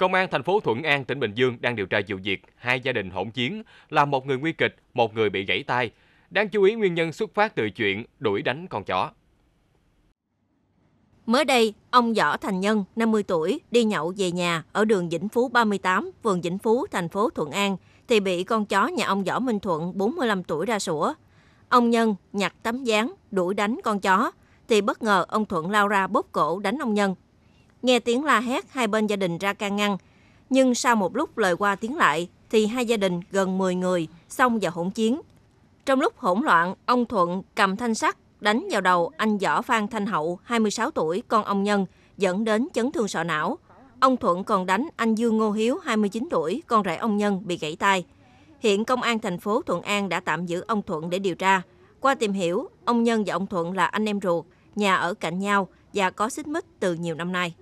Công an thành phố Thuận An, tỉnh Bình Dương đang điều tra vụ việc hai gia đình hỗn chiến, làm một người nguy kịch, một người bị gãy tay. Đáng chú ý nguyên nhân xuất phát từ chuyện đuổi đánh con chó. Mới đây, ông Võ Thành Nhân, 50 tuổi, đi nhậu về nhà ở đường Vĩnh Phú 38, phường Vĩnh Phú, thành phố Thuận An, thì bị con chó nhà ông Võ Minh Thuận, 45 tuổi ra sủa. Ông Nhân nhặt tấm dáng, đuổi đánh con chó, thì bất ngờ ông Thuận lao ra bóp cổ đánh ông Nhân Nghe tiếng la hét, hai bên gia đình ra can ngăn. Nhưng sau một lúc lời qua tiếng lại, thì hai gia đình gần 10 người xông vào hỗn chiến. Trong lúc hỗn loạn, ông Thuận cầm thanh sắt đánh vào đầu anh Võ Phan Thanh Hậu, 26 tuổi, con ông Nhân, dẫn đến chấn thương sọ não. Ông Thuận còn đánh anh Dương Ngô Hiếu, 29 tuổi, con rể ông Nhân bị gãy tay. Hiện công an thành phố Thuận An đã tạm giữ ông Thuận để điều tra. Qua tìm hiểu, ông Nhân và ông Thuận là anh em ruột, nhà ở cạnh nhau và có xích mích từ nhiều năm nay.